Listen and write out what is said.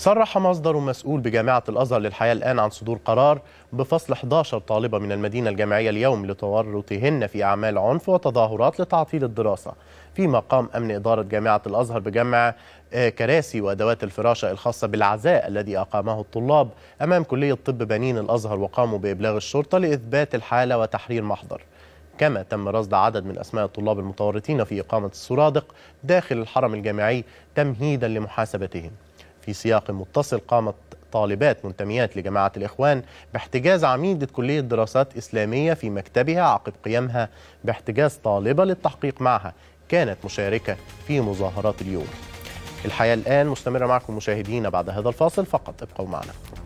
صرح مصدر مسؤول بجامعة الأزهر للحياة الآن عن صدور قرار بفصل 11 طالبة من المدينة الجامعية اليوم لتورطهن في أعمال عنف وتظاهرات لتعطيل الدراسة فيما قام أمن إدارة جامعة الأزهر بجمع آه، كراسي وأدوات الفراشة الخاصة بالعزاء الذي أقامه الطلاب أمام كلية طب بنين الأزهر وقاموا بإبلاغ الشرطة لإثبات الحالة وتحرير محضر كما تم رصد عدد من أسماء الطلاب المتورطين في إقامة السرادق داخل الحرم الجامعي تمهيدا لمحاسبتهم في سياق متصل قامت طالبات منتميات لجماعة الإخوان باحتجاز عميدة كلية دراسات إسلامية في مكتبها عقب قيامها باحتجاز طالبة للتحقيق معها كانت مشاركة في مظاهرات اليوم الحياة الآن مستمرة معكم مشاهدينا بعد هذا الفاصل فقط ابقوا معنا